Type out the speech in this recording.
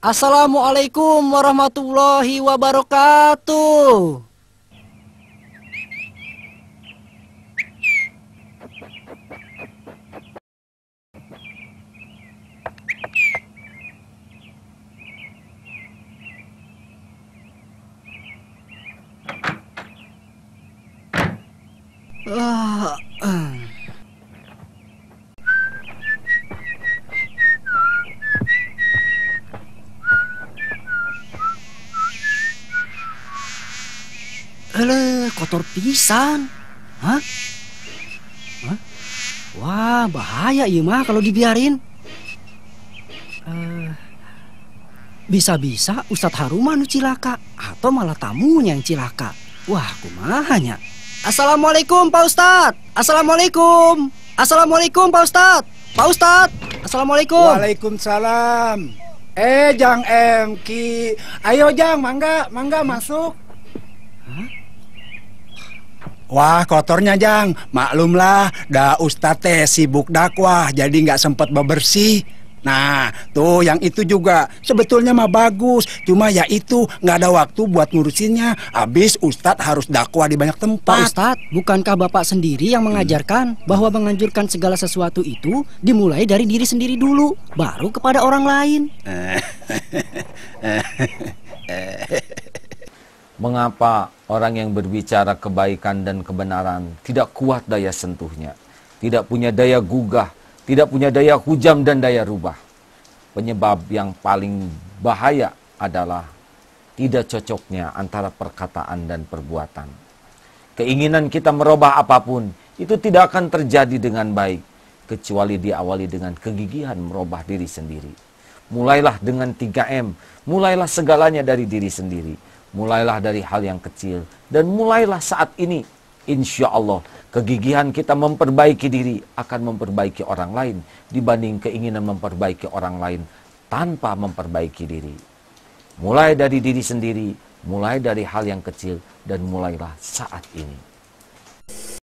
Assalamualaikum warahmatullahi wabarakatuh. Uh, uh. Hele, kotor pisan. Hah? Hah? Wah, bahaya iya mah kalau dibiarin. bisa eh, bisa-bisa Ustadz Haruma nu cilaka atau malah tamunya yang cilaka. Wah, kumahanya. Assalamualaikum Pak Ustadz. Assalamualaikum. Assalamualaikum Pak Ustadz. Pak Ustadz. Assalamualaikum. Waalaikumsalam. Eh, Jang Emki. Ayo Jang, mangga, mangga masuk. Wah kotornya Jang, maklumlah dah Ustaz teh sibuk dakwah jadi nggak sempat bebersih. Nah, tuh yang itu juga sebetulnya mah bagus, cuma ya itu nggak ada waktu buat ngurusinnya. Habis Ustad harus dakwah di banyak tempat. Pak Ustad, bukankah Bapak sendiri yang mengajarkan hmm. bahwa menganjurkan segala sesuatu itu dimulai dari diri sendiri dulu, baru kepada orang lain? Eh, eh, Mengapa orang yang berbicara kebaikan dan kebenaran tidak kuat daya sentuhnya, tidak punya daya gugah, tidak punya daya hujam dan daya rubah? Penyebab yang paling bahaya adalah tidak cocoknya antara perkataan dan perbuatan. Keinginan kita merubah apapun itu tidak akan terjadi dengan baik kecuali diawali dengan kegigihan merubah diri sendiri. Mulailah dengan 3M, mulailah segalanya dari diri sendiri Mulailah dari hal yang kecil. Dan mulailah saat ini. Insya Allah kegigihan kita memperbaiki diri akan memperbaiki orang lain dibanding keinginan memperbaiki orang lain tanpa memperbaiki diri. Mulai dari diri sendiri, mulai dari hal yang kecil dan mulailah saat ini.